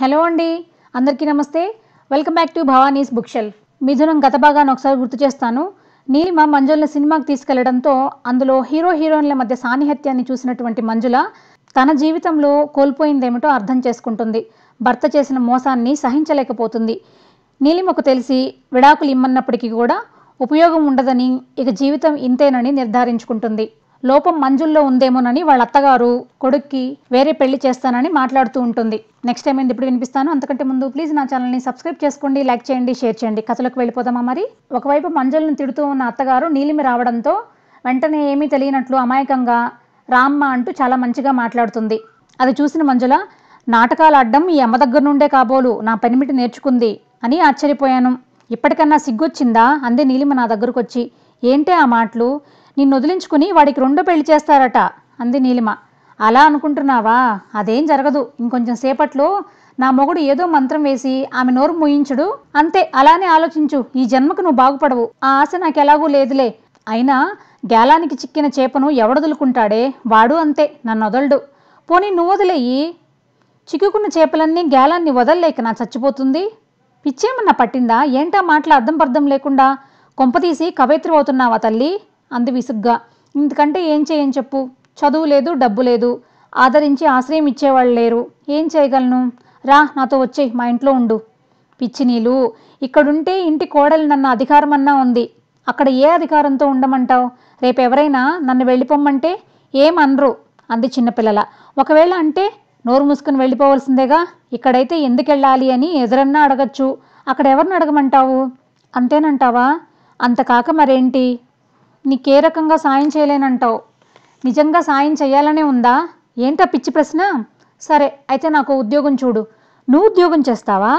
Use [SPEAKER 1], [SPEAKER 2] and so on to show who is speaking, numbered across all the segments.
[SPEAKER 1] hello అండి అందరికీ నమస్తే welcome back to Bhavani's book shelf Mithunam గత భాగాన్ని ఒకసారి గుర్తు చేస్తాను నీలిమ మంజుల్ని సినిమాకి తీసుకెళ్లడంతో అందులో హీరో హీరోయిన్ల మధ్య సాన్నిహత్యాన్ని చూసినటువంటి మంజుల తన జీవితంలో కోల్పోయిందేమిటో అర్థం చేసుకుంటుంది భర్త చేసిన మోసాన్ని సహించలేకపోతుంది నీలిమకు తెలిసి విడాకులు ఇమ్మన్నప్పటికీ కూడా ఉపయోగం ఉండదని ఇక జీవితం ఇంతేనని నిర్ధారించుకుంటుంది లోపం మంజుల్లో ఉందేమోనని వాళ్ళ అత్తగారు కొడుక్కి వేరే పెళ్లి చేస్తానని మాట్లాడుతూ ఉంటుంది నెక్స్ట్ టైం ఏంది ఇప్పుడు వినిపిస్తాను అంతకంటే ముందు ప్లీజ్ నా ఛానల్ని సబ్స్క్రైబ్ చేసుకోండి లైక్ చేయండి షేర్ చేయండి కథలకు వెళ్ళిపోదామా మరి ఒకవైపు మంజులను తిడుతూ ఉన్న అత్తగారు నీలిమి రావడంతో వెంటనే ఏమీ తెలియనట్లు అమాయకంగా రామ్మ అంటూ చాలా మంచిగా మాట్లాడుతుంది అది చూసిన మంజుల నాటకాలు అడ్డం ఈ అమ్మ దగ్గర నుండే కాబోలు నా పనిమిటి నేర్చుకుంది అని ఆశ్చర్యపోయాను ఇప్పటికన్నా సిగ్గొచ్చిందా అంది నీలిమ నా దగ్గరకు వచ్చి ఏంటే ఆ మాటలు నిన్ను వదిలించుకుని వాడికి రెండో పెళ్లి చేస్తారట అంది నీలిమ అలా అనుకుంటున్నావా అదేం జరగదు ఇంకొంచెం సేపట్లో నా మొగుడు ఏదో మంత్రం వేసి ఆమె నోరు మూయించుడు అంతే అలానే ఆలోచించు ఈ జన్మకు నువ్వు బాగుపడవు ఆ ఆశ నాకెలాగూ లేదులే అయినా గ్యాలానికి చిక్కిన చేపను ఎవడొదులుకుంటాడే వాడు అంతే నన్ను వదలడు పోనీ నువ్వు వదిలేయి చిక్కుకున్న చేపలన్నీ గ్యాలాన్ని వదలలేక నా చచ్చిపోతుంది పిచ్చేమన్నా పట్టిందా ఏంటా మాటలు అర్థం పర్థం లేకుండా కొంపతీసి కవయిత్రి అవుతున్నావా తల్లి అంది విసుగ్గా ఇంతకంటే ఏం చేయని చెప్పు చదువు లేదు డబ్బు లేదు ఆదరించి ఆశ్రయం ఇచ్చేవాళ్ళు లేరు ఏం చేయగలను రా నాతో వచ్చే మా ఇంట్లో ఉండు పిచ్చి నీళ్ళు ఇక్కడుంటే ఇంటి కోడలు నన్న అధికారం అన్నా ఉంది అక్కడ ఏ అధికారంతో ఉండమంటావు రేపు ఎవరైనా నన్ను వెళ్ళిపోమ్మంటే ఏమనరు అంది చిన్నపిల్లల ఒకవేళ అంటే నోరు మూసుకుని వెళ్ళిపోవలసిందేగా ఇక్కడైతే ఎందుకు వెళ్ళాలి అని ఎదురన్నా అడగచ్చు అక్కడ అడగమంటావు అంతేనంటావా అంతకాక మరేంటి నీకే రకంగా సాయం చేయలేనంటావు నిజంగా సాయం చేయాలనే ఉందా ఏంటా పిచ్చి ప్రశ్న సరే అయితే నాకు ఉద్యోగం చూడు నువ్వు ఉద్యోగం చేస్తావా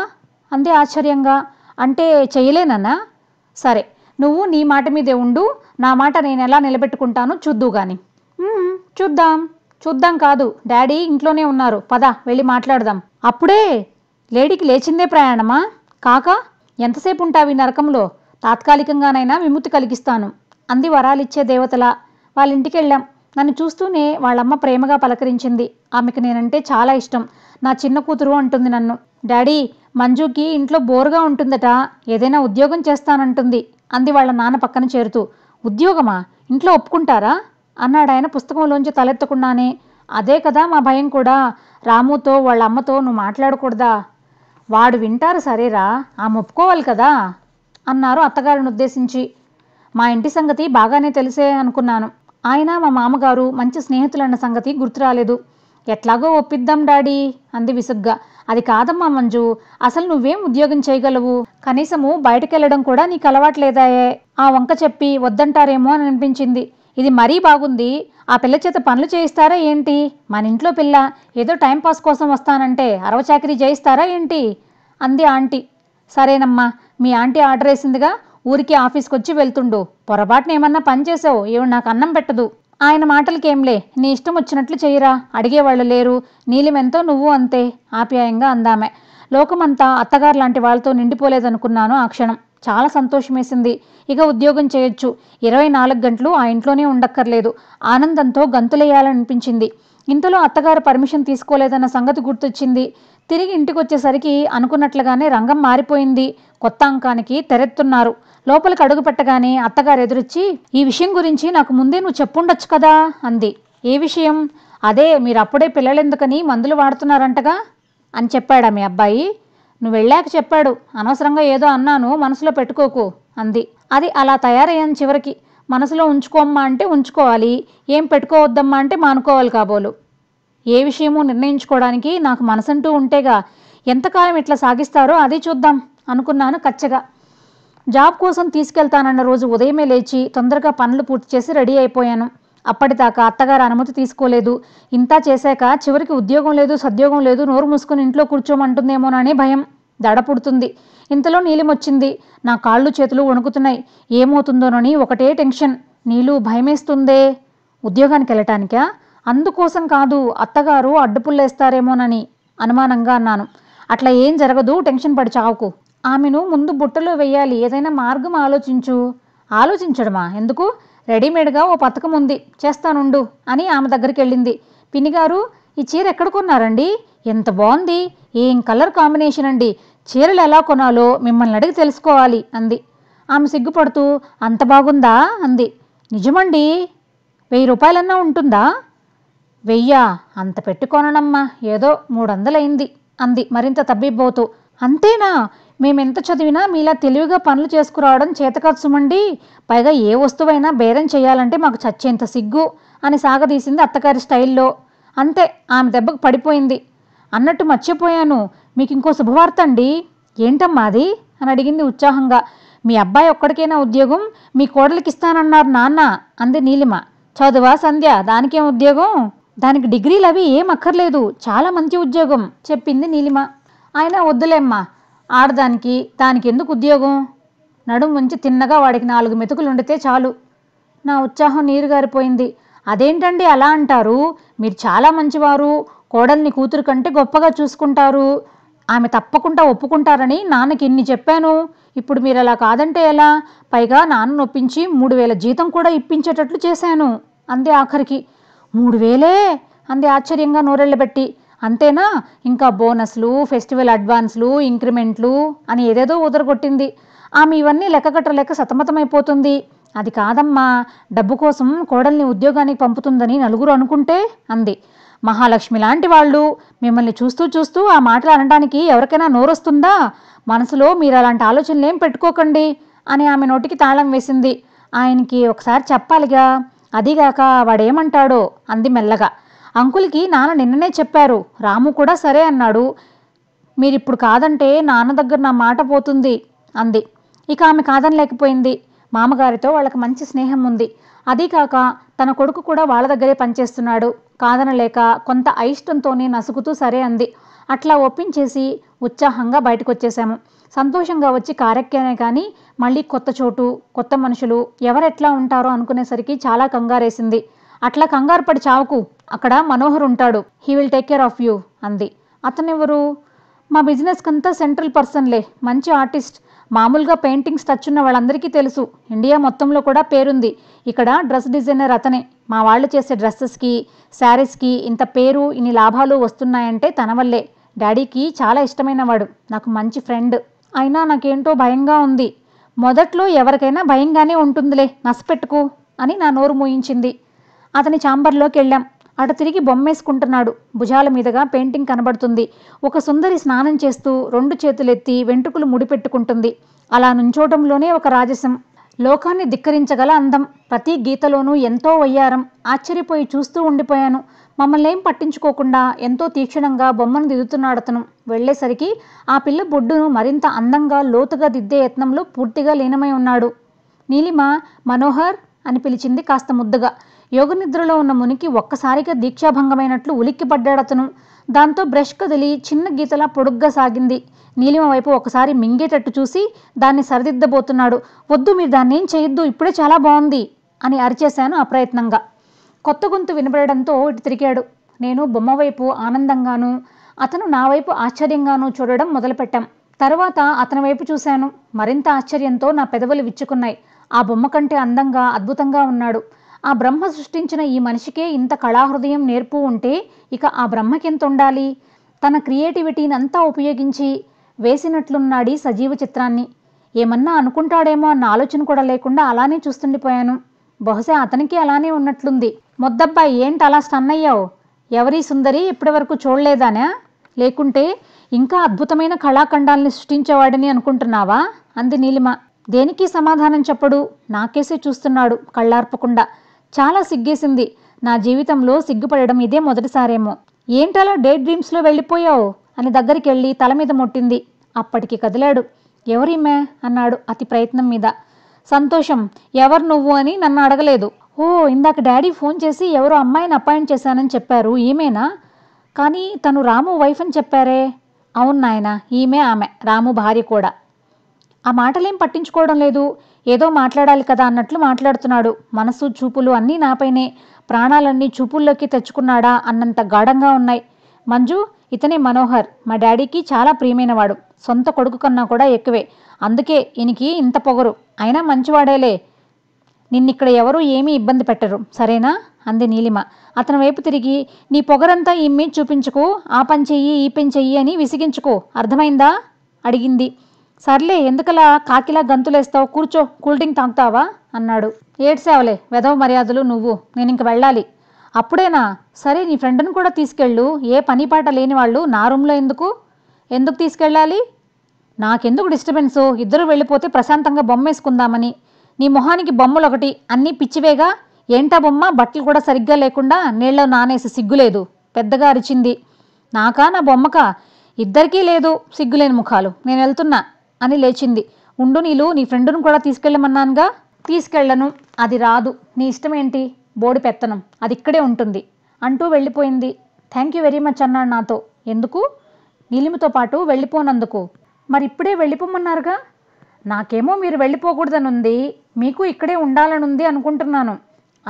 [SPEAKER 1] అందే ఆశ్చర్యంగా అంటే చేయలేనన్నా సరే నువ్వు నీ మాట మీదే ఉండు నా మాట నేను ఎలా నిలబెట్టుకుంటానో చూద్దు కానీ చూద్దాం చూద్దాం కాదు డాడీ ఇంట్లోనే ఉన్నారు పద వెళ్ళి మాట్లాడదాం అప్పుడే లేడీకి లేచిందే ప్రయాణమా కాక ఎంతసేపు ఈ నరకంలో తాత్కాలికంగానైనా విముక్తి కలిగిస్తాను అంది వరాలిచ్చే దేవతల వాళ్ళింటికి వెళ్ళాం నన్ను చూస్తూనే వాళ్ళమ్మ ప్రేమగా పలకరించింది ఆమెకు నేనంటే చాలా ఇష్టం నా చిన్న కూతురు అంటుంది నన్ను డాడీ మంజుకి ఇంట్లో బోరుగా ఉంటుందట ఏదైనా ఉద్యోగం చేస్తానంటుంది అంది వాళ్ళ నాన్న పక్కన చేరుతూ ఉద్యోగమా ఇంట్లో ఒప్పుకుంటారా అన్నాడు ఆయన పుస్తకంలోంచి తలెత్తకుండానే అదే కదా మా భయం కూడా రాముతో వాళ్ళ అమ్మతో నువ్వు మాట్లాడకూడదా వాడు వింటారు సరేరా ఆమె ఒప్పుకోవాలి కదా అన్నారు అత్తగారిని ఉద్దేశించి మా ఇంటి సంగతి బాగానే తెలిసే అనుకున్నాను ఆయన మా మామగారు మంచి స్నేహితులన్న సంగతి గుర్తురాలేదు ఎట్లాగో ఒప్పిద్దాం డాడీ అంది విసుగ్గా అది కాదమ్మా మంజు అసలు నువ్వేం ఉద్యోగం చేయగలవు కనీసము బయటకెళ్లడం కూడా నీకు అలవాట్లేదాయే ఆ వంక చెప్పి వద్దంటారేమో అని అనిపించింది ఇది మరీ బాగుంది ఆ పిల్ల చేత పనులు చేయిస్తారా ఏంటి మన ఇంట్లో పిల్ల ఏదో టైంపాస్ కోసం వస్తానంటే అరవచాకరీ చేయిస్తారా ఏంటి అంది ఆంటీ సరేనమ్మా మీ ఆంటీ ఆర్డర్ వేసిందిగా ఊరికి ఆఫీస్కి వచ్చి వెళ్తుండు పొరపాటున ఏమన్నా పని చేసావు ఏమి నాకు అన్నం పెట్టదు ఆయన మాటలకేంలే నీ ఇష్టం వచ్చినట్లు చేయరా అడిగేవాళ్ళు లేరు నీలిమెంతో నువ్వు అంతే ఆప్యాయంగా అందామె లోకమంతా అత్తగారు లాంటి వాళ్ళతో నిండిపోలేదనుకున్నాను ఆ క్షణం చాలా సంతోషమేసింది ఇక ఉద్యోగం చేయొచ్చు ఇరవై నాలుగు గంటలు ఆ ఇంట్లోనే ఉండక్కర్లేదు ఆనందంతో గంతులేయాలనిపించింది ఇంతలో అత్తగారు పర్మిషన్ తీసుకోలేదన్న సంగతి గుర్తొచ్చింది తిరిగి ఇంటికి వచ్చేసరికి అనుకున్నట్లుగానే రంగం మారిపోయింది కొత్త అంకానికి తెరెత్తున్నారు లోపలికి అడుగు పెట్టగానే అత్తగారు ఎదురొచ్చి ఈ విషయం గురించి నాకు ముందే నువ్వు చెప్పుండొచ్చు కదా అంది ఏ విషయం అదే మీరు అప్పుడే పిల్లలెందుకని మందులు వాడుతున్నారంటగా అని చెప్పాడు మీ అబ్బాయి నువ్వు వెళ్ళాక చెప్పాడు అనవసరంగా ఏదో అన్నాను మనసులో పెట్టుకోకు అంది అది అలా తయారయ్యాను చివరికి మనసులో ఉంచుకోమ్మా అంటే ఉంచుకోవాలి ఏం పెట్టుకోవద్దమ్మా అంటే మానుకోవాలి కాబోలు ఏ విషయమో నిర్ణయించుకోవడానికి నాకు మనసంటూ ఉంటేగా ఎంతకాలం ఇట్లా సాగిస్తారో అది చూద్దాం అనుకున్నాను కచ్చగా జాబ్ కోసం తీసుకెళ్తానన్న రోజు ఉదయమే లేచి తొందరగా పనులు పూర్తి చేసి రెడీ అయిపోయాను అప్పటిదాకా అత్తగారు అనుమతి తీసుకోలేదు ఇంత చేశాక చివరికి ఉద్యోగం లేదు సద్యోగం లేదు నోరు మూసుకుని ఇంట్లో కూర్చోమంటుందేమోనని భయం దడ పుడుతుంది ఇంతలో నీలిమొచ్చింది నా కాళ్ళు చేతులు వణుకుతున్నాయి ఏమవుతుందోనని ఒకటే టెన్షన్ నీళ్ళు భయమేస్తుందే ఉద్యోగానికి వెళ్ళటానికా అందుకోసం కాదు అత్తగారు అడ్డుపుల్లేస్తారేమోనని అనుమానంగా అన్నాను అట్లా ఏం జరగదు టెన్షన్ పడి చావుకు ఆమెను ముందు బుట్టలో వెయ్యాలి ఏదైనా మార్గం ఆలోచించు ఆలోచించడమా ఎందుకు రెడీమేడ్గా ఓ పథకం ఉంది చేస్తానుండు అని ఆమె దగ్గరికి వెళ్ళింది పినిగారు ఈ చీర ఎక్కడ కొన్నారండి ఎంత బాగుంది ఏం కలర్ కాంబినేషన్ అండి చీరలు ఎలా కొనాలో మిమ్మల్ని అడిగి తెలుసుకోవాలి అంది ఆమె సిగ్గుపడుతూ అంత బాగుందా అంది నిజమండి వెయ్యి రూపాయలన్నా ఉంటుందా వెయ్యా అంత పెట్టుకోననమ్మా ఏదో మూడొందలైంది అంది మరింత తబ్బిబ్బోతూ అంతేనా మేమెంత చదివినా మీలా తెలివిగా పనులు చేసుకురావడం చేతకాదు పైగా ఏ వస్తువైనా బేరం చేయాలంటే మాకు చచ్చేంత సిగ్గు అని సాగదీసింది అత్తగారి స్టైల్లో అంతే ఆమె దెబ్బకు పడిపోయింది అన్నట్టు మర్చిపోయాను మీకు ఇంకో శుభవార్త అండి ఏంటమ్మా అది అని అడిగింది ఉత్సాహంగా మీ అబ్బాయి ఒక్కడికైనా ఉద్యోగం మీ కోడలికి ఇస్తానన్నారు నాన్న అంది నీలిమ చదువా సంధ్య దానికేం ఉద్యోగం దానికి డిగ్రీలు అవి ఏం అక్కర్లేదు చాలా మంచి ఉద్యోగం చెప్పింది నీలిమ ఆయన వద్దులేమ్మా ఆడదానికి దానికి ఎందుకు ఉద్యోగం నడుము ఉంచి తిన్నగా వాడికి నాలుగు మెతుకులు ఉండితే చాలు నా ఉత్సాహం నీరు గారిపోయింది అదేంటండి అలా అంటారు మీరు చాలా మంచివారు కోడల్ని కూతురు కంటే గొప్పగా చూసుకుంటారు ఆమె తప్పకుండా ఒప్పుకుంటారని నాన్నకి ఇన్ని చెప్పాను ఇప్పుడు మీరు అలా కాదంటే ఎలా పైగా నాన్న నొప్పించి మూడు వేల జీతం కూడా ఇప్పించేటట్లు చేశాను అందే ఆఖరికి మూడు వేలే అంది ఆశ్చర్యంగా నోరెళ్ళబెట్టి అంతేనా ఇంకా బోనస్లు ఫెస్టివల్ అడ్వాన్స్లు ఇంక్రిమెంట్లు అని ఏదేదో ఉదరగొట్టింది ఆమె ఇవన్నీ లెక్క కట్టలేక సతమతమైపోతుంది అది కాదమ్మా డబ్బు కోసం కోడల్ని ఉద్యోగానికి పంపుతుందని నలుగురు అనుకుంటే అంది మహాలక్ష్మి లాంటి వాళ్ళు మిమ్మల్ని చూస్తూ చూస్తూ ఆ మాటలు అనడానికి ఎవరికైనా నోరొస్తుందా మనసులో మీరు అలాంటి ఆలోచనలేం పెట్టుకోకండి అని ఆమె నోటికి తాళం వేసింది ఆయనకి ఒకసారి చెప్పాలిగా అదిగాక వాడేమంటాడో అంది మెల్లగా అంకుల్కి నాన్న నిన్ననే చెప్పారు రాము కూడా సరే అన్నాడు మీరిప్పుడు కాదంటే నాన్న దగ్గర నా మాట పోతుంది అంది ఇక ఆమె కాదనలేకపోయింది మామగారితో వాళ్ళకి మంచి స్నేహం ఉంది అదీకాక కాక తన కొడుకు కూడా వాళ్ళ దగ్గరే పనిచేస్తున్నాడు కాదనలేక కొంత అయిష్టంతోనే నసుగుతూ సరే అంది అట్లా ఒప్పించేసి ఉత్సాహంగా బయటకు వచ్చేసాము సంతోషంగా వచ్చి కారెక్కానే కానీ మళ్ళీ కొత్త చోటు కొత్త మనుషులు ఎవరెట్లా ఉంటారో అనుకునేసరికి చాలా కంగారేసింది అట్లా కంగారు పడి అక్కడ మనోహర్ ఉంటాడు he will take care of you అంది అతనెవరు మా బిజినెస్కంతా సెంట్రల్ పర్సన్లే మంచి ఆర్టిస్ట్ మామూలుగా పెయింటింగ్స్ టచ్ ఉన్న వాళ్ళందరికీ తెలుసు ఇండియా మొత్తంలో కూడా పేరుంది ఇక్కడ డ్రెస్ డిజైనర్ అతనే మా వాళ్ళు చేసే డ్రెస్సెస్కి శారీస్కి ఇంత పేరు ఇన్ని లాభాలు వస్తున్నాయంటే తన వల్లే డాడీకి చాలా ఇష్టమైనవాడు నాకు మంచి ఫ్రెండ్ అయినా నాకేంటో భయంగా ఉంది మొదట్లో ఎవరికైనా భయంగానే ఉంటుందిలే నసపెట్టుకు అని నా నోరు మూయించింది అతని చాంబర్లోకి వెళ్ళాం అటు తిరిగి బొమ్మేసుకుంటున్నాడు భుజాల మీదుగా పెయింటింగ్ కనబడుతుంది ఒక సుందరి స్నానం చేస్తూ రెండు చేతులెత్తి వెంట్రుకలు ముడిపెట్టుకుంటుంది అలా నుంచోటంలోనే ఒక రాజసం లోకాన్ని ధిక్కరించగల అందం ప్రతి గీతలోనూ ఎంతో వయ్యారం ఆశ్చర్యపోయి చూస్తూ ఉండిపోయాను మమ్మల్ని ఏం పట్టించుకోకుండా ఎంతో తీక్షణంగా బొమ్మను దిద్దుతున్నాడు అతను వెళ్లేసరికి ఆ పిల్ల బొడ్డును మరింత అందంగా లోతుగా దిద్దే యత్నంలో పూర్తిగా లీనమై ఉన్నాడు నీలిమ మనోహర్ అని పిలిచింది కాస్త ముద్దుగా యోగనిద్రలో ఉన్న మునికి ఒక్కసారిగా దీక్షాభంగమైనట్లు అతను దాంతో బ్రష్ కదిలి చిన్న గీతలా పొడుగ్గా సాగింది నీలిమ వైపు ఒకసారి మింగేటట్టు చూసి దాన్ని సరిదిద్దబోతున్నాడు వద్దు మీరు దాన్ని ఏం చేయొద్దు ఇప్పుడే చాలా బాగుంది అని అరిచేశాను అప్రయత్నంగా కొత్త గొంతు వినబడడంతో ఇటు తిరిగాడు నేను బొమ్మ వైపు ఆనందంగాను అతను నా వైపు ఆశ్చర్యంగాను చూడడం మొదలుపెట్టాం తర్వాత అతని వైపు చూశాను మరింత ఆశ్చర్యంతో నా పెదవులు విచ్చుకున్నాయి ఆ బొమ్మ కంటే అందంగా అద్భుతంగా ఉన్నాడు ఆ బ్రహ్మ సృష్టించిన ఈ మనిషికే ఇంత కళాహృదయం నేర్పు ఉంటే ఇక ఆ బ్రహ్మకెంత ఉండాలి తన క్రియేటివిటీని అంతా ఉపయోగించి వేసినట్లున్నాడి సజీవ చిత్రాన్ని ఏమన్నా అనుకుంటాడేమో అన్న ఆలోచన కూడా లేకుండా అలానే చూస్తుండిపోయాను బహుశా అతనికి అలానే ఉన్నట్లుంది మొద్దబ్బా ఏంటి అలా స్టన్ అయ్యావు ఎవరి సుందరి ఇప్పటివరకు చూడలేదానా లేకుంటే ఇంకా అద్భుతమైన కళాఖండాల్ని సృష్టించేవాడని అనుకుంటున్నావా అంది నీలిమ దేనికి సమాధానం చెప్పడు నాకేసే చూస్తున్నాడు కళ్ళార్పకుండా చాలా సిగ్గేసింది నా జీవితంలో సిగ్గుపడడం ఇదే మొదటిసారేమో ఏంటలా డే డ్రీమ్స్లో వెళ్ళిపోయావు అని దగ్గరికి వెళ్ళి తల మీద ముట్టింది అప్పటికి కదిలాడు ఎవరిమే అన్నాడు అతి ప్రయత్నం మీద సంతోషం ఎవరు నువ్వు అని నన్ను అడగలేదు ఓ ఇందాక డాడీ ఫోన్ చేసి ఎవరో అమ్మాయిని అపాయింట్ చేశానని చెప్పారు ఈమెనా కానీ తను రాము వైఫ్ అని చెప్పారే అవును నాయన ఈమె ఆమె రాము భార్య కూడా ఆ మాటలేం పట్టించుకోవడం లేదు ఏదో మాట్లాడాలి కదా అన్నట్లు మాట్లాడుతున్నాడు మనసు చూపులు అన్నీ నాపైనే ప్రాణాలన్నీ చూపుల్లోకి తెచ్చుకున్నాడా అన్నంత గాఢంగా ఉన్నాయి మంజు ఇతనే మనోహర్ మా డాడీకి చాలా ప్రియమైనవాడు సొంత కొడుకు కన్నా కూడా ఎక్కువే అందుకే ఈయనకి ఇంత పొగరు అయినా మంచివాడేలే నిన్నిక్కడ ఎవరూ ఏమీ ఇబ్బంది పెట్టరు సరేనా అంది నీలిమ అతని వైపు తిరిగి నీ పొగరంతా ఈ మీద చూపించుకు ఆ పని చెయ్యి ఈ పని చెయ్యి అని విసిగించుకో అర్థమైందా అడిగింది సర్లే ఎందుకలా కాకిలా గంతులేస్తావు కూర్చో కూల్ డ్రింక్ తాగుతావా అన్నాడు ఏడ్సేవలే వెధవ మర్యాదలు నువ్వు నేను ఇంక వెళ్ళాలి అప్పుడేనా సరే నీ ఫ్రెండ్ను కూడా తీసుకెళ్ళు ఏ పని పాట లేని వాళ్ళు నా రూమ్లో ఎందుకు ఎందుకు తీసుకెళ్ళాలి నాకెందుకు డిస్టర్బెన్స్ ఇద్దరు వెళ్ళిపోతే ప్రశాంతంగా బొమ్మేసుకుందామని నీ మొహానికి బొమ్మలు ఒకటి అన్నీ పిచ్చివేగా ఏంటా బొమ్మ బట్టలు కూడా సరిగ్గా లేకుండా నీళ్ళలో నానేసి సిగ్గులేదు పెద్దగా అరిచింది నాకా నా బొమ్మక ఇద్దరికీ లేదు సిగ్గులేని ముఖాలు నేను వెళ్తున్నా అని లేచింది ఉండు నీళ్ళు నీ ఫ్రెండును కూడా తీసుకెళ్ళమన్నానుగా తీసుకెళ్లను అది రాదు నీ ఇష్టం ఏంటి బోడి పెత్తనం అది ఇక్కడే ఉంటుంది అంటూ వెళ్ళిపోయింది థ్యాంక్ యూ వెరీ మచ్ అన్నాడు నాతో ఎందుకు నీలిమితో పాటు వెళ్ళిపోనందుకు మరి ఇప్పుడే వెళ్ళిపోమన్నారుగా నాకేమో మీరు వెళ్ళిపోకూడదనుంది మీకు ఇక్కడే ఉండాలనుంది అనుకుంటున్నాను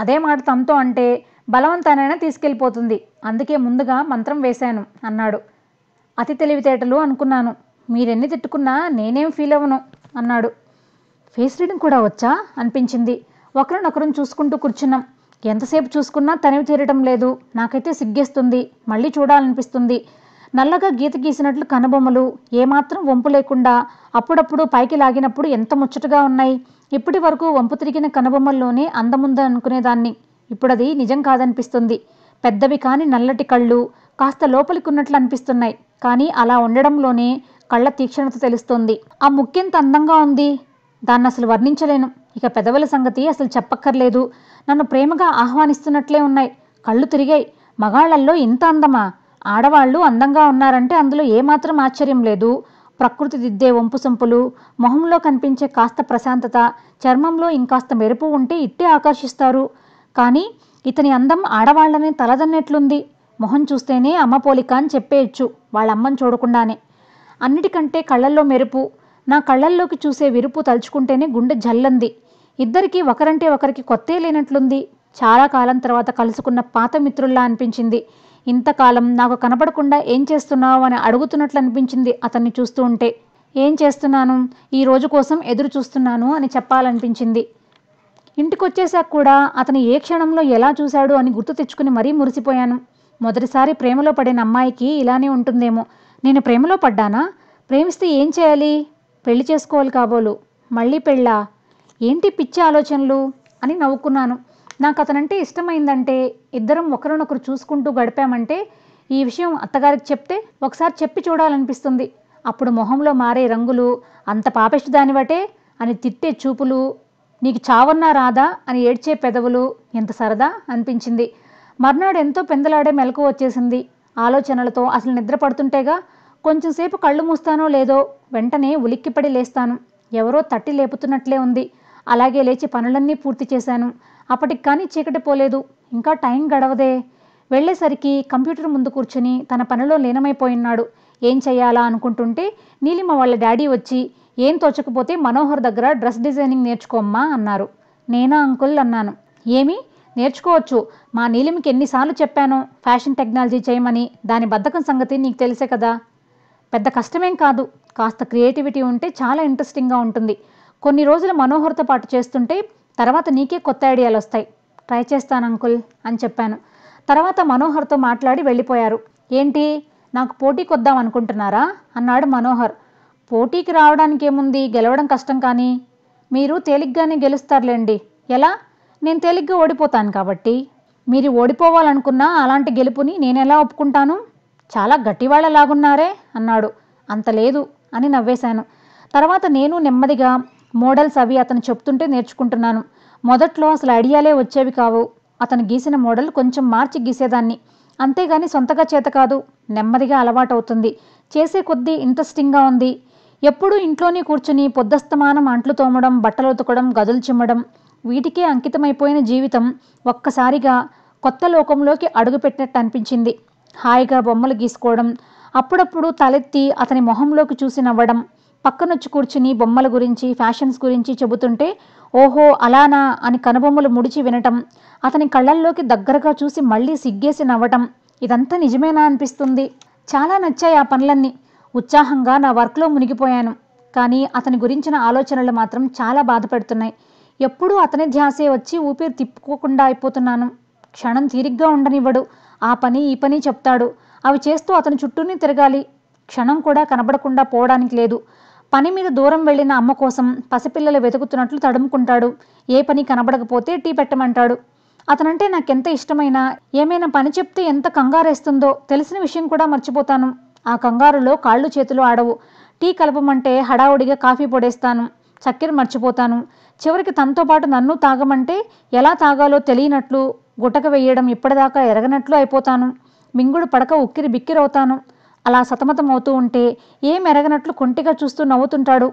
[SPEAKER 1] అదే మాట తనతో అంటే బలవంతనైనా తీసుకెళ్ళిపోతుంది అందుకే ముందుగా మంత్రం వేశాను అన్నాడు అతి తెలివితేటలు అనుకున్నాను మీరెన్ని తిట్టుకున్నా నేనేం ఫీల్ అవ్వను అన్నాడు ఫేస్ రీడింగ్ కూడా వచ్చా అనిపించింది ఒకరినొకరం చూసుకుంటూ కూర్చున్నాం ఎంతసేపు చూసుకున్నా తనివి తీరటం లేదు నాకైతే సిగ్గేస్తుంది మళ్ళీ చూడాలనిపిస్తుంది నల్లగా గీత గీసినట్లు కనుబొమ్మలు ఏమాత్రం వంపు లేకుండా అప్పుడప్పుడు పైకి లాగినప్పుడు ఎంత ముచ్చటగా ఉన్నాయి ఇప్పటి వరకు వంపు తిరిగిన కనుబొమ్మల్లోనే అందముందనుకునేదాన్ని ఇప్పుడది నిజం కాదనిపిస్తుంది పెద్దవి కాని నల్లటి కళ్ళు కాస్త లోపలికున్నట్లు అనిపిస్తున్నాయి కానీ అలా ఉండడంలోనే కళ్ళ తీక్షణత తెలుస్తోంది ఆ ముక్కెంత అందంగా ఉంది దాన్ని అసలు వర్ణించలేను ఇక పెదవుల సంగతి అసలు చెప్పక్కర్లేదు నన్ను ప్రేమగా ఆహ్వానిస్తున్నట్లే ఉన్నాయి కళ్ళు తిరిగాయి మగాళ్లల్లో ఇంత అందమా ఆడవాళ్లు అందంగా ఉన్నారంటే అందులో ఏమాత్రం ఆశ్చర్యం లేదు ప్రకృతి దిద్దే వంపు సంపులు మొహంలో కనిపించే కాస్త ప్రశాంతత చర్మంలో ఇంకాస్త మెరుపు ఉంటే ఇట్టే ఆకర్షిస్తారు కానీ ఇతని అందం ఆడవాళ్లనే తలదన్నట్లుంది మొహం చూస్తేనే అమ్మ పోలిక అని చెప్పేయచ్చు వాళ్ళమ్మని చూడకుండానే అన్నిటికంటే కళ్ళల్లో మెరుపు నా కళ్ళల్లోకి చూసే విరుపు తలుచుకుంటేనే గుండె జల్లంది ఇద్దరికీ ఒకరంటే ఒకరికి కొత్త లేనట్లుంది చాలా కాలం తర్వాత కలుసుకున్న పాత మిత్రుల్లా అనిపించింది ఇంతకాలం నాకు కనపడకుండా ఏం చేస్తున్నావు అని అడుగుతున్నట్లు అనిపించింది అతన్ని చూస్తూ ఉంటే ఏం చేస్తున్నాను ఈ రోజు కోసం ఎదురు చూస్తున్నాను అని చెప్పాలనిపించింది వచ్చేసాక కూడా అతను ఏ క్షణంలో ఎలా చూశాడు అని గుర్తు తెచ్చుకుని మరీ మురిసిపోయాను మొదటిసారి ప్రేమలో పడిన అమ్మాయికి ఇలానే ఉంటుందేమో నేను ప్రేమలో పడ్డానా ప్రేమిస్తే ఏం చేయాలి పెళ్లి చేసుకోవాలి కాబోలు మళ్ళీ పెళ్ళా ఏంటి పిచ్చి ఆలోచనలు అని నవ్వుకున్నాను నాకు అతనంటే ఇష్టమైందంటే ఇద్దరం ఒకరినొకరు చూసుకుంటూ గడిపామంటే ఈ విషయం అత్తగారికి చెప్తే ఒకసారి చెప్పి చూడాలనిపిస్తుంది అప్పుడు మొహంలో మారే రంగులు అంత పాపిష్టి దానివటే అని తిట్టే చూపులు నీకు చావన్నా రాదా అని ఏడ్చే పెదవులు ఎంత సరదా అనిపించింది మర్నాడు ఎంతో పెందలాడే మెలకు వచ్చేసింది ఆలోచనలతో అసలు నిద్ర పడుతుంటేగా కొంచెంసేపు కళ్ళు మూస్తానో లేదో వెంటనే ఉలిక్కిపడి లేస్తాను ఎవరో తట్టి లేపుతున్నట్లే ఉంది అలాగే లేచి పనులన్నీ పూర్తి చేశాను అప్పటికి కానీ చీకటి పోలేదు ఇంకా టైం గడవదే వెళ్లేసరికి కంప్యూటర్ ముందు కూర్చుని తన పనిలో లీనమైపోయినాడు ఏం చేయాలా అనుకుంటుంటే నీలిమ వాళ్ళ డాడీ వచ్చి ఏం తోచకపోతే మనోహర్ దగ్గర డ్రెస్ డిజైనింగ్ నేర్చుకోమ్మా అన్నారు నేనా అంకుల్ అన్నాను ఏమి నేర్చుకోవచ్చు మా నీలిమికి ఎన్నిసార్లు చెప్పాను ఫ్యాషన్ టెక్నాలజీ చేయమని దాని బద్ధకం సంగతి నీకు తెలిసే కదా పెద్ద కష్టమేం కాదు కాస్త క్రియేటివిటీ ఉంటే చాలా ఇంట్రెస్టింగ్గా ఉంటుంది కొన్ని రోజులు మనోహర్తో పాటు చేస్తుంటే తర్వాత నీకే కొత్త ఐడియాలు వస్తాయి ట్రై చేస్తాను అంకుల్ అని చెప్పాను తర్వాత మనోహర్తో మాట్లాడి వెళ్ళిపోయారు ఏంటి నాకు పోటీకి వద్దాం అనుకుంటున్నారా అన్నాడు మనోహర్ పోటీకి రావడానికి ఏముంది గెలవడం కష్టం కానీ మీరు తేలిగ్గానే గెలుస్తారులేండి ఎలా నేను తేలిగ్గా ఓడిపోతాను కాబట్టి మీరు ఓడిపోవాలనుకున్నా అలాంటి గెలుపుని నేను ఎలా ఒప్పుకుంటాను చాలా గట్టివాళ్ళలాగున్నారే అన్నాడు అంత లేదు అని నవ్వేశాను తర్వాత నేను నెమ్మదిగా మోడల్స్ అవి అతను చెప్తుంటే నేర్చుకుంటున్నాను మొదట్లో అసలు ఐడియాలే వచ్చేవి కావు అతను గీసిన మోడల్ కొంచెం మార్చి గీసేదాన్ని అంతేగాని సొంతగా చేత కాదు నెమ్మదిగా అలవాటు అవుతుంది చేసే కొద్దీ ఇంట్రెస్టింగ్గా ఉంది ఎప్పుడూ ఇంట్లోనే కూర్చుని పొద్దస్తమానం అంట్లు తోమడం బట్టలు ఉతకడం గదులు చిమ్మడం వీటికే అంకితమైపోయిన జీవితం ఒక్కసారిగా కొత్త లోకంలోకి పెట్టినట్టు అనిపించింది హాయిగా బొమ్మలు గీసుకోవడం అప్పుడప్పుడు తలెత్తి అతని మొహంలోకి చూసి నవ్వడం పక్కనొచ్చి కూర్చుని బొమ్మల గురించి ఫ్యాషన్స్ గురించి చెబుతుంటే ఓహో అలానా అని కనుబొమ్మలు ముడిచి వినటం అతని కళ్ళల్లోకి దగ్గరగా చూసి మళ్ళీ సిగ్గేసి నవ్వటం ఇదంతా నిజమేనా అనిపిస్తుంది చాలా నచ్చాయి ఆ పనులన్నీ ఉత్సాహంగా నా వర్క్లో మునిగిపోయాను కానీ అతని గురించిన ఆలోచనలు మాత్రం చాలా బాధపడుతున్నాయి ఎప్పుడూ అతని ధ్యాసే వచ్చి ఊపిరి తిప్పుకోకుండా అయిపోతున్నాను క్షణం తీరిగ్గా ఉండనివ్వడు ఆ పని ఈ పని చెప్తాడు అవి చేస్తూ అతని చుట్టూనే తిరగాలి క్షణం కూడా కనబడకుండా పోవడానికి లేదు పని మీద దూరం వెళ్లిన అమ్మ కోసం పసిపిల్లలు వెతుకుతున్నట్లు తడుముకుంటాడు ఏ పని కనబడకపోతే టీ పెట్టమంటాడు అతనంటే నాకెంత ఇష్టమైనా ఏమైనా పని చెప్తే ఎంత కంగారేస్తుందో తెలిసిన విషయం కూడా మర్చిపోతాను ఆ కంగారులో కాళ్ళు చేతులు ఆడవు టీ కలపమంటే హడావుడిగా కాఫీ పొడేస్తాను చక్కెర మర్చిపోతాను చివరికి తనతో పాటు నన్ను తాగమంటే ఎలా తాగాలో తెలియనట్లు గుటక వేయడం ఇప్పటిదాకా ఎరగనట్లు అయిపోతాను మింగుడు పడక ఉక్కిరి బిక్కిరవుతాను అలా సతమతం అవుతూ ఉంటే ఏం ఎరగనట్లు కొంటిగా చూస్తూ నవ్వుతుంటాడు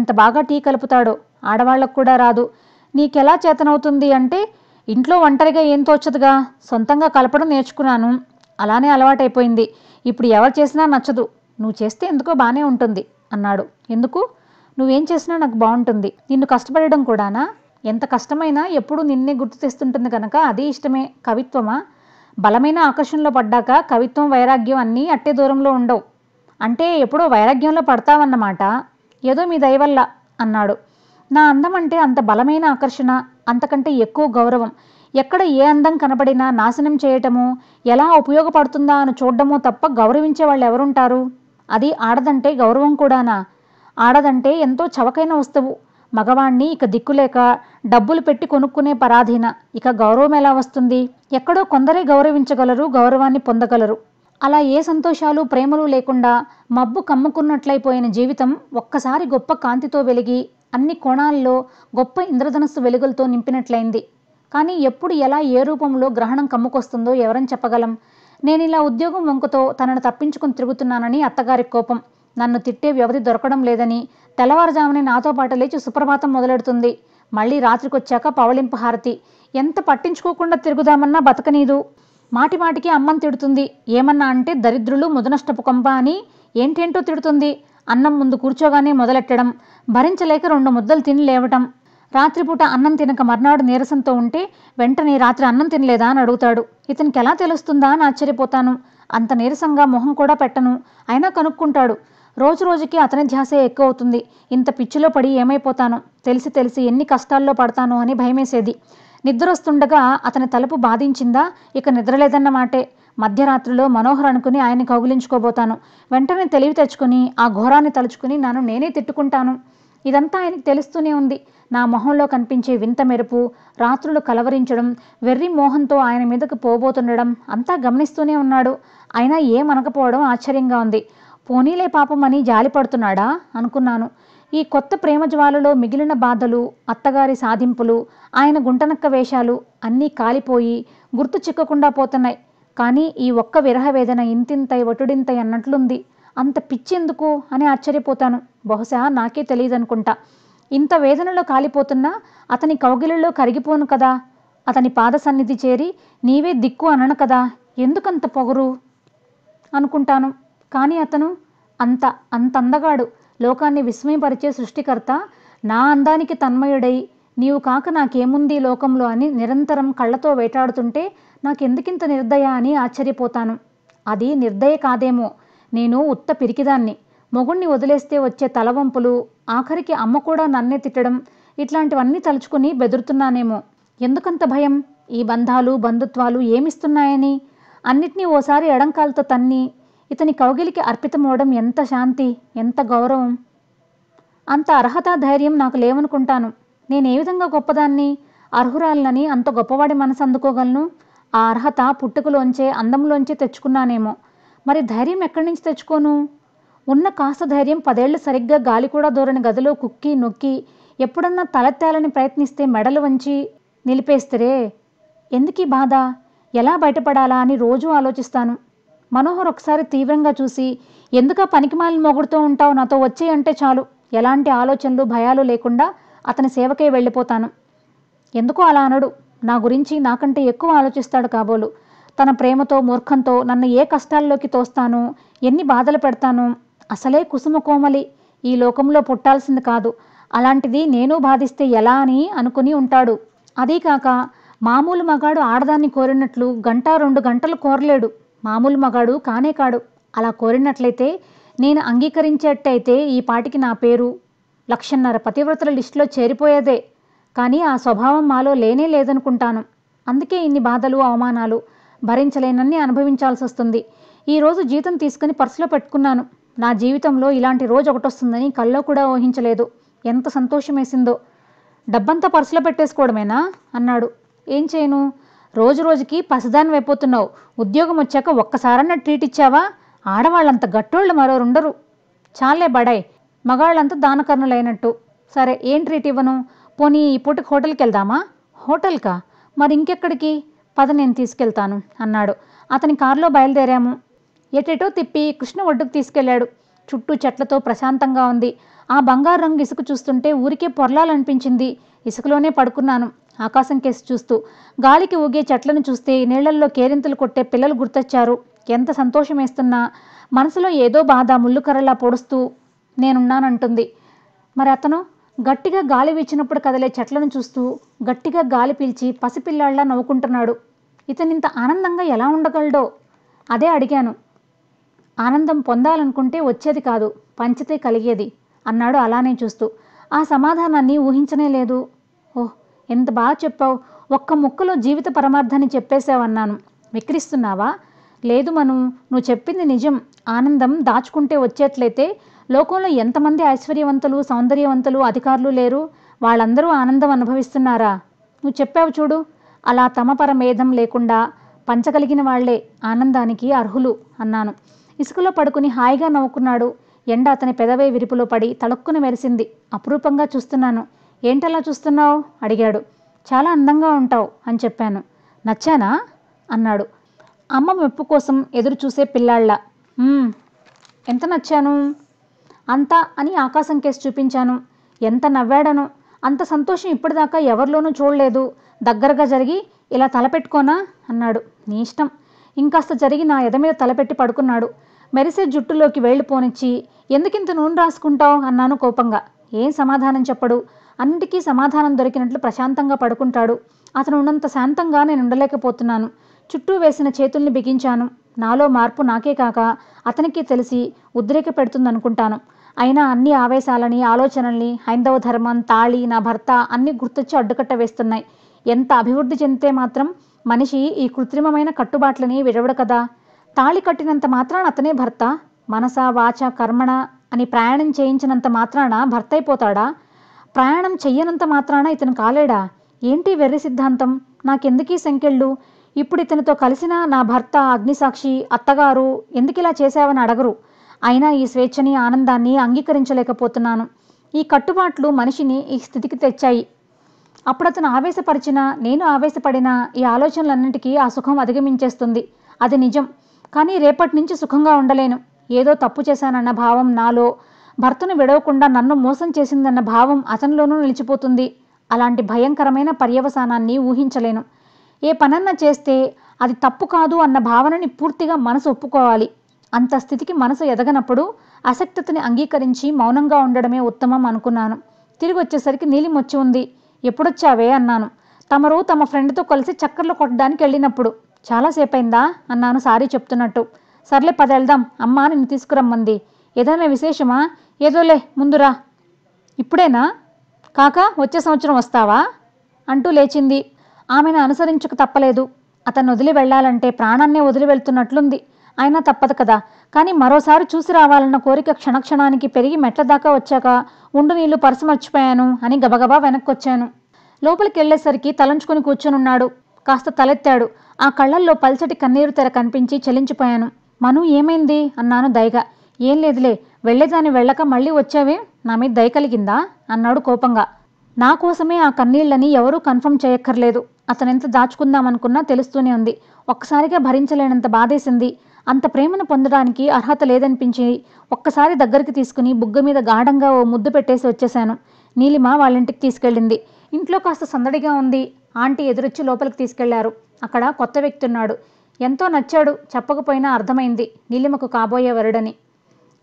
[SPEAKER 1] ఎంత బాగా టీ కలుపుతాడో ఆడవాళ్లకు కూడా రాదు నీకెలా చేతనవుతుంది అంటే ఇంట్లో ఒంటరిగా ఏం తోచదుగా సొంతంగా కలపడం నేర్చుకున్నాను అలానే అలవాటైపోయింది ఇప్పుడు ఎవరు చేసినా నచ్చదు నువ్వు చేస్తే ఎందుకో బాగానే ఉంటుంది అన్నాడు ఎందుకు నువ్వేం చేసినా నాకు బాగుంటుంది నిన్ను కష్టపడడం కూడానా ఎంత కష్టమైనా ఎప్పుడూ నిన్నే గుర్తు తెస్తుంటుంది కనుక అదే ఇష్టమే కవిత్వమా బలమైన ఆకర్షణలో పడ్డాక కవిత్వం వైరాగ్యం అన్నీ అట్టే దూరంలో ఉండవు అంటే ఎప్పుడో వైరాగ్యంలో పడతావన్నమాట ఏదో మీ దయవల్ల అన్నాడు నా అందం అంటే అంత బలమైన ఆకర్షణ అంతకంటే ఎక్కువ గౌరవం ఎక్కడ ఏ అందం కనబడినా నాశనం చేయటము ఎలా ఉపయోగపడుతుందా అని చూడడమో తప్ప గౌరవించే వాళ్ళు ఎవరుంటారు అది ఆడదంటే గౌరవం కూడానా ఆడదంటే ఎంతో చవకైన వస్తువు మగవాణ్ణి ఇక దిక్కులేక డబ్బులు పెట్టి కొనుక్కునే పరాధీన ఇక గౌరవం ఎలా వస్తుంది ఎక్కడో కొందరే గౌరవించగలరు గౌరవాన్ని పొందగలరు అలా ఏ సంతోషాలు ప్రేమలు లేకుండా మబ్బు కమ్ముకున్నట్లయిపోయిన జీవితం ఒక్కసారి గొప్ప కాంతితో వెలిగి అన్ని కోణాల్లో గొప్ప ఇంద్రధనస్సు వెలుగులతో నింపినట్లయింది కానీ ఎప్పుడు ఎలా ఏ రూపంలో గ్రహణం కమ్ముకొస్తుందో ఎవరని చెప్పగలం నేను ఇలా ఉద్యోగం వంకతో తనను తప్పించుకుని తిరుగుతున్నానని అత్తగారి కోపం నన్ను తిట్టే వ్యవధి దొరకడం లేదని తెల్లవారుజామునే నాతో పాటు లేచి సుప్రభాతం మొదలెడుతుంది మళ్ళీ రాత్రికొచ్చాక పవళింపు హారతి ఎంత పట్టించుకోకుండా తిరుగుదామన్నా బతకనీదు మాటిమాటికి అమ్మం తిడుతుంది ఏమన్నా అంటే దరిద్రులు ముదనష్టపు కొంప అని ఏంటేంటో తిడుతుంది అన్నం ముందు కూర్చోగానే మొదలెట్టడం భరించలేక రెండు ముద్దలు తిని లేవటం రాత్రిపూట అన్నం తినక మర్నాడు నీరసంతో ఉంటే వెంటనే రాత్రి అన్నం తినలేదా అని అడుగుతాడు ఇతనికి ఎలా తెలుస్తుందా అని ఆశ్చర్యపోతాను అంత నీరసంగా మొహం కూడా పెట్టను అయినా కనుక్కుంటాడు రోజు రోజుకి అతని ధ్యాసే ఎక్కువ అవుతుంది ఇంత పిచ్చిలో పడి ఏమైపోతాను తెలిసి తెలిసి ఎన్ని కష్టాల్లో పడతాను అని భయమేసేది నిద్ర వస్తుండగా అతని తలుపు బాధించిందా ఇక నిద్రలేదన్నమాటే మధ్యరాత్రిలో మనోహర్ అనుకుని ఆయన్ని కౌగిలించుకోబోతాను వెంటనే తెలివి తెచ్చుకుని ఆ ఘోరాన్ని తలుచుకుని నన్ను నేనే తిట్టుకుంటాను ఇదంతా ఆయనకు తెలుస్తూనే ఉంది నా మొహంలో కనిపించే వింత మెరుపు రాత్రులు కలవరించడం వెర్రి మోహంతో ఆయన మీదకు పోబోతుండడం అంతా గమనిస్తూనే ఉన్నాడు అయినా ఏమనకపోవడం ఆశ్చర్యంగా ఉంది పోనీలే పాపం అని జాలిపడుతున్నాడా అనుకున్నాను ఈ కొత్త ప్రేమ జ్వాలలో మిగిలిన బాధలు అత్తగారి సాధింపులు ఆయన గుంటనక్క వేషాలు అన్నీ కాలిపోయి గుర్తు చిక్కకుండా పోతున్నాయి కానీ ఈ ఒక్క విరహ వేదన ఇంతింతై ఒటుడింతై అన్నట్లుంది అంత పిచ్చెందుకు అని ఆశ్చర్యపోతాను బహుశా నాకే తెలియదనుకుంటా ఇంత వేదనలో కాలిపోతున్నా అతని కౌగిలిలో కరిగిపోను కదా అతని పాద సన్నిధి చేరి నీవే దిక్కు అనను కదా ఎందుకంత పొగరు అనుకుంటాను కానీ అతను అంత అంత అందగాడు లోకాన్ని విస్మయపరిచే సృష్టికర్త నా అందానికి తన్మయుడై నీవు కాక నాకేముంది లోకంలో అని నిరంతరం కళ్ళతో వేటాడుతుంటే నాకెందుకింత నిర్దయ అని ఆశ్చర్యపోతాను అది నిర్దయ కాదేమో నేను ఉత్త పిరికిదాన్ని మొగుణ్ణి వదిలేస్తే వచ్చే తలవంపులు ఆఖరికి అమ్మ కూడా నన్నే తిట్టడం ఇట్లాంటివన్నీ తలుచుకుని బెదురుతున్నానేమో ఎందుకంత భయం ఈ బంధాలు బంధుత్వాలు ఏమిస్తున్నాయని అన్నిటినీ ఓసారి ఎడంకాలతో తన్ని ఇతని కౌగిలికి అర్పితమవడం ఎంత శాంతి ఎంత గౌరవం అంత అర్హత ధైర్యం నాకు లేవనుకుంటాను నేను ఏ విధంగా గొప్పదాన్ని అర్హురాలనని అంత గొప్పవాడి మనసు అందుకోగలను ఆ అర్హత పుట్టుకలోంచే అందంలోంచే తెచ్చుకున్నానేమో మరి ధైర్యం ఎక్కడి నుంచి తెచ్చుకోను ఉన్న కాస్త ధైర్యం పదేళ్లు సరిగ్గా గాలి కూడా దూరని గదిలో కుక్కి నొక్కి ఎప్పుడన్నా తలెత్తాలని ప్రయత్నిస్తే మెడలు వంచి నిలిపేస్తరే ఎందుకీ బాధ ఎలా బయటపడాలా అని రోజూ ఆలోచిస్తాను మనోహర్ ఒకసారి తీవ్రంగా చూసి ఎందుకా పనికిమాలిన మొగుడుతూ ఉంటావు నాతో వచ్చే అంటే చాలు ఎలాంటి ఆలోచనలు భయాలు లేకుండా అతని సేవకే వెళ్ళిపోతాను ఎందుకు అలా అనడు నా గురించి నాకంటే ఎక్కువ ఆలోచిస్తాడు కాబోలు తన ప్రేమతో మూర్ఖంతో నన్ను ఏ కష్టాల్లోకి తోస్తాను ఎన్ని బాధలు పెడతాను అసలే కుసుమ కోమలి ఈ లోకంలో పుట్టాల్సింది కాదు అలాంటిది నేను బాధిస్తే ఎలా అని అనుకుని ఉంటాడు అదీకాక మామూలు మగాడు ఆడదాన్ని కోరినట్లు గంట రెండు గంటలు కోరలేడు మామూలు మగాడు కానే కాడు అలా కోరినట్లయితే నేను అంగీకరించేట్టయితే ఈ పాటికి నా పేరు లక్షన్నర పతివ్రతల లిస్టులో చేరిపోయేదే కానీ ఆ స్వభావం మాలో లేనే లేదనుకుంటాను అందుకే ఇన్ని బాధలు అవమానాలు భరించలేనన్ని అనుభవించాల్సి వస్తుంది ఈరోజు జీతం తీసుకుని పర్సులో పెట్టుకున్నాను నా జీవితంలో ఇలాంటి రోజు ఒకటొస్తుందని కల్లో కూడా ఊహించలేదు ఎంత సంతోషమేసిందో డబ్బంతా పర్సులో పెట్టేసుకోవడమేనా అన్నాడు ఏం చేయను రోజు రోజుకి పసదానం అయిపోతున్నావు ఉద్యోగం వచ్చాక ఒక్కసారన్నా ట్రీట్ ఇచ్చావా ఆడవాళ్ళంత గట్టోళ్ళు మరోరుండరు చాలే బడాయ్ మగాళ్ళంతా దానకర్ణులైనట్టు సరే ఏం ట్రీట్ ఇవ్వను పోనీ పూటకి హోటల్కి వెళ్దామా హోటల్కా మరి ఇంకెక్కడికి పద నేను తీసుకెళ్తాను అన్నాడు అతని కారులో బయలుదేరాము ఎటెటో తిప్పి కృష్ణ ఒడ్డుకు తీసుకెళ్లాడు చుట్టూ చెట్లతో ప్రశాంతంగా ఉంది ఆ బంగారు రంగు ఇసుక చూస్తుంటే ఊరికే పొరలాలనిపించింది ఇసుకలోనే పడుకున్నాను ఆకాశం కేసి చూస్తూ గాలికి ఊగే చెట్లను చూస్తే నీళ్లల్లో కేరింతలు కొట్టే పిల్లలు గుర్తొచ్చారు ఎంత సంతోషమేస్తున్నా మనసులో ఏదో బాధ ముళ్ళుకర్రలా పొడుస్తూ నేనున్నానంటుంది మరి అతను గట్టిగా గాలి వీచినప్పుడు కదలే చెట్లను చూస్తూ గట్టిగా గాలి పీల్చి పసిపిల్లాళ్ళ నవ్వుకుంటున్నాడు ఇతనింత ఆనందంగా ఎలా ఉండగలడో అదే అడిగాను ఆనందం పొందాలనుకుంటే వచ్చేది కాదు పంచితే కలిగేది అన్నాడు అలానే చూస్తూ ఆ సమాధానాన్ని ఊహించనే లేదు ఎంత బాగా చెప్పావు ఒక్క ముక్కలో జీవిత పరమార్థాన్ని చెప్పేసావన్నాను విక్రిస్తున్నావా లేదు మను నువ్వు చెప్పింది నిజం ఆనందం దాచుకుంటే వచ్చేట్లయితే లోకంలో ఎంతమంది ఐశ్వర్యవంతులు సౌందర్యవంతులు అధికారులు లేరు వాళ్ళందరూ ఆనందం అనుభవిస్తున్నారా నువ్వు చెప్పావు చూడు అలా తమ పరమేధం లేకుండా పంచగలిగిన వాళ్లే ఆనందానికి అర్హులు అన్నాను ఇసుకలో పడుకుని హాయిగా నవ్వుకున్నాడు ఎండ అతని పెదవే విరుపులో పడి తలక్కున మెరిసింది అపురూపంగా చూస్తున్నాను ఏంటలా చూస్తున్నావు అడిగాడు చాలా అందంగా ఉంటావు అని చెప్పాను నచ్చానా అన్నాడు అమ్మ మెప్పు కోసం ఎదురు చూసే పిల్లాళ్ళ ఎంత నచ్చాను అంతా అని ఆకాశం కేసు చూపించాను ఎంత నవ్వాడను అంత సంతోషం ఇప్పటిదాకా ఎవరిలోనూ చూడలేదు దగ్గరగా జరిగి ఇలా తలపెట్టుకోనా అన్నాడు నీ ఇష్టం ఇంకాస్త జరిగి నా ఎద మీద తలపెట్టి పడుకున్నాడు మెరిసే జుట్టులోకి వెళ్ళిపోనిచ్చి ఎందుకింత నూనె రాసుకుంటావు అన్నాను కోపంగా ఏం సమాధానం చెప్పడు అన్నిటికీ సమాధానం దొరికినట్లు ప్రశాంతంగా పడుకుంటాడు అతను ఉన్నంత శాంతంగా నేను ఉండలేకపోతున్నాను చుట్టూ వేసిన చేతుల్ని బిగించాను నాలో మార్పు నాకే కాక అతనికి తెలిసి ఉద్రేక పెడుతుందనుకుంటాను అయినా అన్ని ఆవేశాలని ఆలోచనల్ని హైందవ ధర్మం తాళి నా భర్త అన్ని గుర్తొచ్చి అడ్డుకట్ట వేస్తున్నాయి ఎంత అభివృద్ధి చెందితే మాత్రం మనిషి ఈ కృత్రిమమైన కట్టుబాట్లని విడవడు కదా తాళి కట్టినంత మాత్రాన అతనే భర్త మనస వాచ కర్మణ అని ప్రయాణం చేయించినంత మాత్రాన భర్త అయిపోతాడా ప్రయాణం చెయ్యనంత మాత్రాన ఇతను కాలేడా ఏంటి వెర్రి సిద్ధాంతం నాకెందుకీ సంకెళ్ళు ఇప్పుడు ఇతనితో కలిసిన నా భర్త అగ్నిసాక్షి అత్తగారు ఎందుకిలా చేశావని అడగరు అయినా ఈ స్వేచ్ఛని ఆనందాన్ని అంగీకరించలేకపోతున్నాను ఈ కట్టుబాట్లు మనిషిని ఈ స్థితికి తెచ్చాయి అప్పుడు అతను ఆవేశపరిచిన నేను ఆవేశపడిన ఈ ఆలోచనలన్నింటికీ ఆ సుఖం అధిగమించేస్తుంది అది నిజం కానీ రేపటి నుంచి సుఖంగా ఉండలేను ఏదో తప్పు చేశానన్న భావం నాలో భర్తను విడవకుండా నన్ను మోసం చేసిందన్న భావం అతనిలోనూ నిలిచిపోతుంది అలాంటి భయంకరమైన పర్యవసానాన్ని ఊహించలేను ఏ పనన్నా చేస్తే అది తప్పు కాదు అన్న భావనని పూర్తిగా మనసు ఒప్పుకోవాలి అంత స్థితికి మనసు ఎదగనప్పుడు అసక్తతని అంగీకరించి మౌనంగా ఉండడమే ఉత్తమం అనుకున్నాను తిరిగి వచ్చేసరికి నీలిం వచ్చి ఉంది ఎప్పుడొచ్చావే అన్నాను తమరు తమ ఫ్రెండ్తో కలిసి చక్కర్లు కొట్టడానికి వెళ్ళినప్పుడు చాలాసేపైందా అన్నాను సారీ చెప్తున్నట్టు సర్లే పద వెళ్దాం అమ్మా నిన్ను తీసుకురమ్మంది ఏదైనా విశేషమా ఏదోలే ముందురా ఇప్పుడేనా కాక వచ్చే సంవత్సరం వస్తావా అంటూ లేచింది ఆమెను అనుసరించక తప్పలేదు అతను వదిలి వెళ్లాలంటే ప్రాణాన్నే వదిలి వెళ్తున్నట్లుంది అయినా తప్పదు కదా కానీ మరోసారి చూసి రావాలన్న కోరిక క్షణక్షణానికి పెరిగి మెట్ల దాకా వచ్చాక ఉండు నీళ్లు పరసు మర్చిపోయాను అని గబగబా వెనక్కొచ్చాను లోపలికి వెళ్లేసరికి తలంచుకుని కూర్చొనున్నాడు కాస్త తలెత్తాడు ఆ కళ్ళల్లో పల్చటి కన్నీరు తెర కనిపించి చలించిపోయాను మను ఏమైంది అన్నాను దయగా ఏం లేదులే వెళ్ళేదాన్ని వెళ్ళక మళ్ళీ వచ్చావే నా మీద దయ కలిగిందా అన్నాడు కోపంగా నా కోసమే ఆ కన్నీళ్లని ఎవరూ కన్ఫర్మ్ చేయక్కర్లేదు అతనెంత దాచుకుందామనుకున్నా తెలుస్తూనే ఉంది ఒక్కసారిగా భరించలేనంత బాధేసింది అంత ప్రేమను పొందడానికి అర్హత లేదనిపించి ఒక్కసారి దగ్గరికి తీసుకుని బుగ్గ మీద గాఢంగా ఓ ముద్దు పెట్టేసి వచ్చేశాను నీలిమ వాళ్ళింటికి తీసుకెళ్ళింది ఇంట్లో కాస్త సందడిగా ఉంది ఆంటీ ఎదురొచ్చి లోపలికి తీసుకెళ్లారు అక్కడ కొత్త వ్యక్తి ఉన్నాడు ఎంతో నచ్చాడు చెప్పకపోయినా అర్థమైంది నీలిమకు కాబోయే వరుడని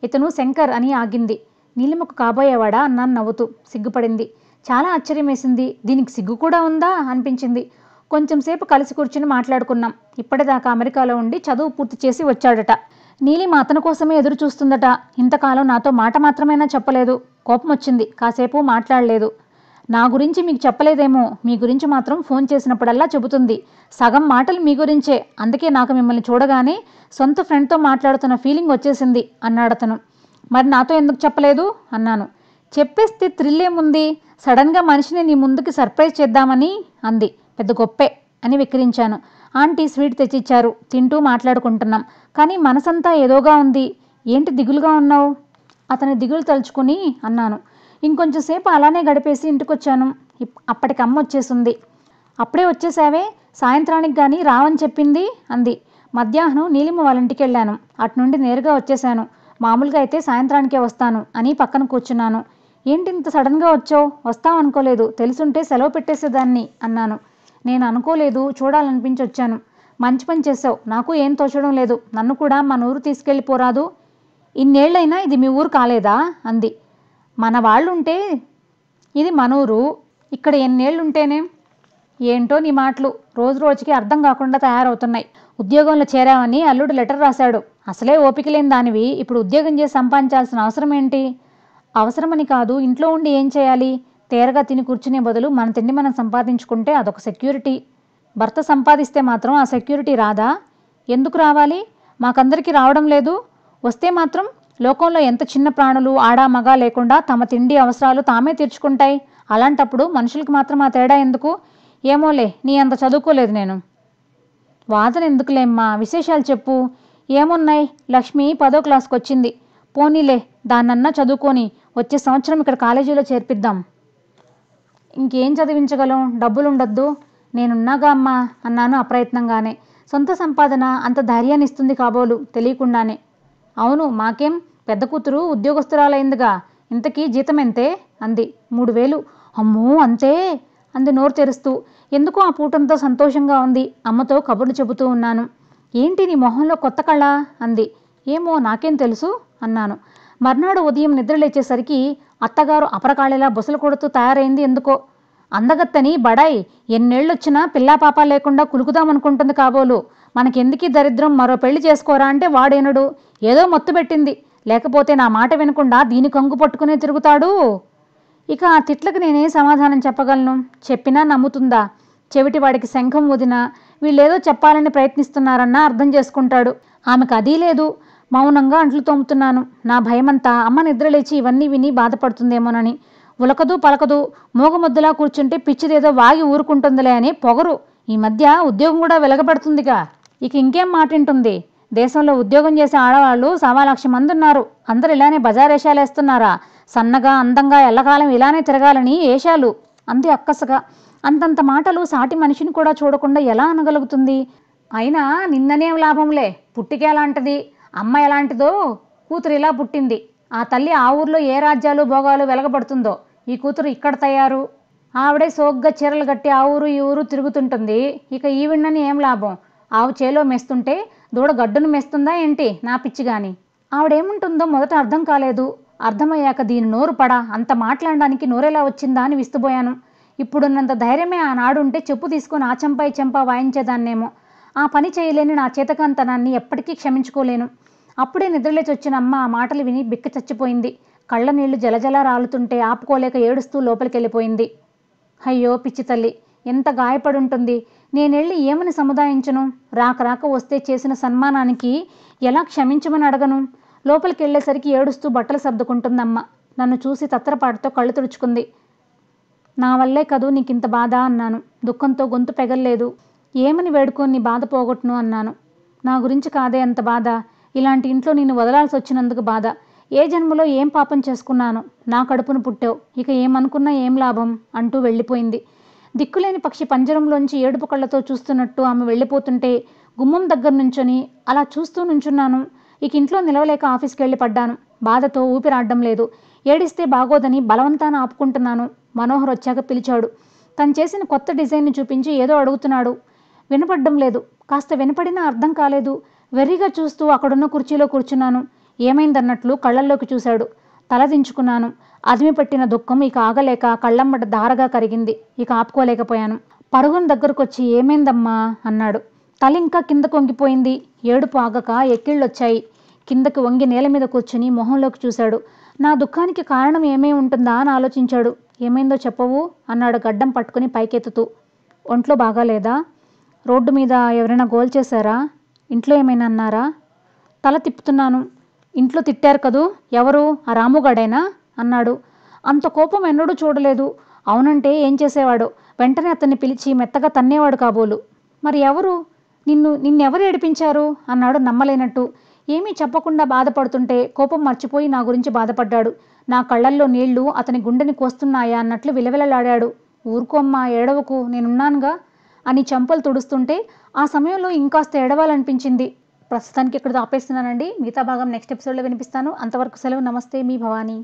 [SPEAKER 1] ఇతను శంకర్ అని ఆగింది నీలిమకు కాబోయేవాడా అన్నాను నవ్వుతూ సిగ్గుపడింది చాలా ఆశ్చర్యమేసింది దీనికి సిగ్గు కూడా ఉందా అనిపించింది కొంచెంసేపు కలిసి కూర్చుని మాట్లాడుకున్నాం ఇప్పటిదాకా అమెరికాలో ఉండి చదువు పూర్తి చేసి వచ్చాడట నీలిమ అతని కోసమే ఎదురు చూస్తుందట ఇంతకాలం నాతో మాట మాత్రమైనా చెప్పలేదు కోపం వచ్చింది కాసేపు మాట్లాడలేదు నా గురించి మీకు చెప్పలేదేమో మీ గురించి మాత్రం ఫోన్ చేసినప్పుడల్లా చెబుతుంది సగం మాటలు మీ గురించే అందుకే నాకు మిమ్మల్ని చూడగానే సొంత ఫ్రెండ్తో మాట్లాడుతున్న ఫీలింగ్ వచ్చేసింది అన్నాడతను మరి నాతో ఎందుకు చెప్పలేదు అన్నాను చెప్పేస్తే థ్రిల్ ఏముంది సడన్గా మనిషిని నీ ముందుకి సర్ప్రైజ్ చేద్దామని అంది పెద్ద గొప్పే అని విక్రించాను ఆంటీ స్వీట్ తెచ్చిచ్చారు తింటూ మాట్లాడుకుంటున్నాం కానీ మనసంతా ఏదోగా ఉంది ఏంటి దిగులుగా ఉన్నావు అతని దిగులు తలుచుకుని అన్నాను ఇంకొంచెంసేపు అలానే గడిపేసి ఇంటికి వచ్చాను అప్పటికి అమ్మ వచ్చేసింది అప్పుడే వచ్చేసావే సాయంత్రానికి కానీ రావని చెప్పింది అంది మధ్యాహ్నం నీలిమ వాళ్ళ ఇంటికి వెళ్ళాను అటు నుండి నేరుగా వచ్చేశాను మామూలుగా అయితే సాయంత్రానికే వస్తాను అని పక్కన కూర్చున్నాను ఏంటి ఇంత సడన్గా వచ్చావు వస్తావు అనుకోలేదు తెలుసుంటే సెలవు పెట్టేసేదాన్ని అన్నాను నేను అనుకోలేదు చూడాలనిపించి వచ్చాను మంచి పని చేసావు నాకు ఏం తోచడం లేదు నన్ను కూడా మన ఊరు తీసుకెళ్ళిపోరాదు ఇన్నేళ్ళైనా ఇది మీ ఊరు కాలేదా అంది మన వాళ్ళుంటే ఇది మనూరు ఇక్కడ ఎన్నేళ్ళుంటేనేం ఏంటో నీ మాటలు రోజు రోజుకి అర్థం కాకుండా తయారవుతున్నాయి ఉద్యోగంలో చేరావని అల్లుడు లెటర్ రాశాడు అసలే ఓపిక లేని దానివి ఇప్పుడు ఉద్యోగం చేసి సంపాదించాల్సిన అవసరం ఏంటి అవసరమని కాదు ఇంట్లో ఉండి ఏం చేయాలి తేరగా తిని కూర్చునే బదులు మన తిండి మనం సంపాదించుకుంటే అదొక సెక్యూరిటీ భర్త సంపాదిస్తే మాత్రం ఆ సెక్యూరిటీ రాదా ఎందుకు రావాలి మాకందరికీ రావడం లేదు వస్తే మాత్రం లోకంలో ఎంత చిన్న ప్రాణులు ఆడా మగ లేకుండా తమ తిండి అవసరాలు తామే తీర్చుకుంటాయి అలాంటప్పుడు మనుషులకి మాత్రం ఆ తేడా ఎందుకు ఏమోలే నీ అంత చదువుకోలేదు నేను వాదన ఎందుకులేమ్మా విశేషాలు చెప్పు ఏమున్నాయి లక్ష్మి పదో క్లాస్కి వచ్చింది పోనీలే దాన్నన్నా చదువుకొని వచ్చే సంవత్సరం ఇక్కడ కాలేజీలో చేర్పిద్దాం ఇంకేం చదివించగలం డబ్బులుండొద్దు నేనున్నాగా అమ్మా అన్నాను అప్రయత్నంగానే సొంత సంపాదన అంత ధైర్యాన్ని ఇస్తుంది కాబోలు తెలియకుండానే అవును మాకేం పెద్ద కూతురు ఉద్యోగస్తురాలైందిగా ఇంతకీ జీతం ఎంతే అంది మూడు వేలు అమ్మో అంతే అంది నోరు తెరుస్తూ ఎందుకు ఆ పూటంతో సంతోషంగా ఉంది అమ్మతో కబుర్లు చెబుతూ ఉన్నాను ఏంటి నీ మొహంలో కొత్త కళ అంది ఏమో నాకేం తెలుసు అన్నాను మర్నాడు ఉదయం నిద్రలేచేసరికి అత్తగారు అపరకాళిలా బుసలు కొడుతూ తయారైంది ఎందుకో అందగత్తని బడాయి ఎన్నేళ్ళొచ్చినా పిల్లా పాప లేకుండా కులుకుదామనుకుంటుంది కాబోలు మనకెందుకీ దరిద్రం మరో పెళ్లి చేసుకోరా అంటే వాడేనడు ఏదో మత్తు పెట్టింది లేకపోతే నా మాట వినకుండా దీని కంగు పట్టుకునే తిరుగుతాడు ఇక ఆ తిట్లకు నేనే సమాధానం చెప్పగలను చెప్పినా నమ్ముతుందా చెవిటి వాడికి శంఖం వదినా వీళ్ళేదో చెప్పాలని ప్రయత్నిస్తున్నారన్నా అర్థం చేసుకుంటాడు ఆమెకు అదీ లేదు మౌనంగా అంట్లు తోముతున్నాను నా భయమంతా అమ్మ నిద్రలేచి ఇవన్నీ విని బాధపడుతుందేమోనని ఉలకదు పలకదు మూగముద్దలా కూర్చుంటే పిచ్చిదేదో వాగి ఊరుకుంటుందిలే అని పొగరు ఈ మధ్య ఉద్యోగం కూడా వెలగబడుతుందిగా ఇక ఇంకేం మాటింటుంది దేశంలో ఉద్యోగం చేసే ఆడవాళ్ళు లక్ష మంది ఉన్నారు అందరు ఇలానే బజారేషాలు వేస్తున్నారా సన్నగా అందంగా ఎల్లకాలం ఇలానే తిరగాలని ఏషాలు అంది అక్కసగా అంతంత మాటలు సాటి మనిషిని కూడా చూడకుండా ఎలా అనగలుగుతుంది అయినా నిన్ననేం లాభంలే పుట్టికి ఎలాంటిది అమ్మ ఎలాంటిదో కూతురు ఇలా పుట్టింది ఆ తల్లి ఆ ఊర్లో ఏ రాజ్యాలు భోగాలు వెలగబడుతుందో ఈ కూతురు ఇక్కడ తయారు ఆవిడే సోగ్గా చీరలు కట్టి ఆ ఊరు ఈ ఊరు తిరుగుతుంటుంది ఇక విన్నని ఏం లాభం ఆవు చేలో మెస్తుంటే దూడ గడ్డును మెస్తుందా ఏంటి నా పిచ్చి గాని ఆవిడేముంటుందో మొదట అర్థం కాలేదు అర్థమయ్యాక దీని నోరు పడా అంత మాట్లాడడానికి నోరెలా వచ్చిందా అని విస్తుపోయాను ఇప్పుడున్నంత ధైర్యమే ఆనాడుంటే చెప్పు తీసుకుని ఆ చెంప చెంపా వాయించేదాన్నేమో ఆ పని చేయలేని నా చేతకాంతనాన్ని ఎప్పటికీ క్షమించుకోలేను అప్పుడే నిద్రలేచి వచ్చిన అమ్మ ఆ మాటలు విని బిక్క చచ్చిపోయింది కళ్ళ నీళ్లు జలజల రాలుతుంటే ఆపుకోలేక ఏడుస్తూ లోపలికెళ్ళిపోయింది అయ్యో పిచ్చి తల్లి ఎంత గాయపడుంటుంది నేనెళ్ళి ఏమని సముదాయించను రాక రాక వస్తే చేసిన సన్మానానికి ఎలా క్షమించమని అడగను లోపలికి వెళ్ళేసరికి ఏడుస్తూ బట్టలు సర్దుకుంటుందమ్మ నన్ను చూసి తత్తరపాటుతో కళ్ళు తుడుచుకుంది నా వల్లే కదూ నీకింత బాధ అన్నాను దుఃఖంతో గొంతు పెగల్లేదు ఏమని వేడుకొని నీ బాధ పోగొట్టును అన్నాను నా గురించి కాదే అంత బాధ ఇలాంటి ఇంట్లో నేను వదలాల్సి వచ్చినందుకు బాధ ఏ జన్మలో ఏం పాపం చేసుకున్నాను నా కడుపును పుట్టావు ఇక ఏమనుకున్నా ఏం లాభం అంటూ వెళ్ళిపోయింది దిక్కులేని పక్షి పంజరంలోంచి ఏడుపు కళ్ళతో చూస్తున్నట్టు ఆమె వెళ్ళిపోతుంటే గుమ్మం దగ్గర నుంచొని అలా చూస్తూ నుంచున్నాను ఇక ఇంట్లో నిలవలేక ఆఫీస్కి వెళ్ళి పడ్డాను బాధతో ఊపిరాడడం లేదు ఏడిస్తే బాగోదని బలవంతాన ఆపుకుంటున్నాను మనోహర్ వచ్చాక పిలిచాడు తను చేసిన కొత్త డిజైన్ని చూపించి ఏదో అడుగుతున్నాడు వినపడ్డం లేదు కాస్త వినపడినా అర్థం కాలేదు వెర్రిగా చూస్తూ అక్కడున్న కుర్చీలో కూర్చున్నాను ఏమైందన్నట్లు కళ్ళల్లోకి చూశాడు తలదించుకున్నాను అదిమి పట్టిన దుఃఖం ఇక ఆగలేక కళ్ళమ్మట దారగా కరిగింది ఇక ఆపుకోలేకపోయాను పరుగున దగ్గరకొచ్చి ఏమైందమ్మా అన్నాడు తల ఇంకా కిందకు వంగిపోయింది ఏడుపు ఆగక ఎక్కిళ్ళొచ్చాయి కిందకి వంగి నేల మీద కూర్చుని మొహంలోకి చూశాడు నా దుఃఖానికి కారణం ఏమై ఉంటుందా అని ఆలోచించాడు ఏమైందో చెప్పవు అన్నాడు గడ్డం పట్టుకుని పైకెత్తుతూ ఒంట్లో బాగాలేదా రోడ్డు మీద ఎవరైనా గోల్ చేశారా ఇంట్లో ఏమైనా అన్నారా తల తిప్పుతున్నాను ఇంట్లో తిట్టారు కదూ ఎవరు ఆ రాముగాడేనా అన్నాడు అంత కోపం ఎన్నడూ చూడలేదు అవునంటే ఏం చేసేవాడు వెంటనే అతన్ని పిలిచి మెత్తగా తన్నేవాడు కాబోలు మరి ఎవరు నిన్ను నిన్నెవరు ఏడిపించారు అన్నాడు నమ్మలేనట్టు ఏమీ చెప్పకుండా బాధపడుతుంటే కోపం మర్చిపోయి నా గురించి బాధపడ్డాడు నా కళ్ళల్లో నీళ్లు అతని గుండెని కోస్తున్నాయా అన్నట్లు విలవిలలాడాడు ఊరుకోమ్మా ఏడవకు నేనున్నానుగా అని చంపలు తుడుస్తుంటే ఆ సమయంలో ఇంకాస్త ఏడవాలనిపించింది ప్రస్తుతానికి ఇక్కడ ఆపేస్తున్నానండి మిగతా భాగం నెక్స్ట్ ఎపిసోడ్లో వినిపిస్తాను అంతవరకు సెలవు నమస్తే మీ భవానీ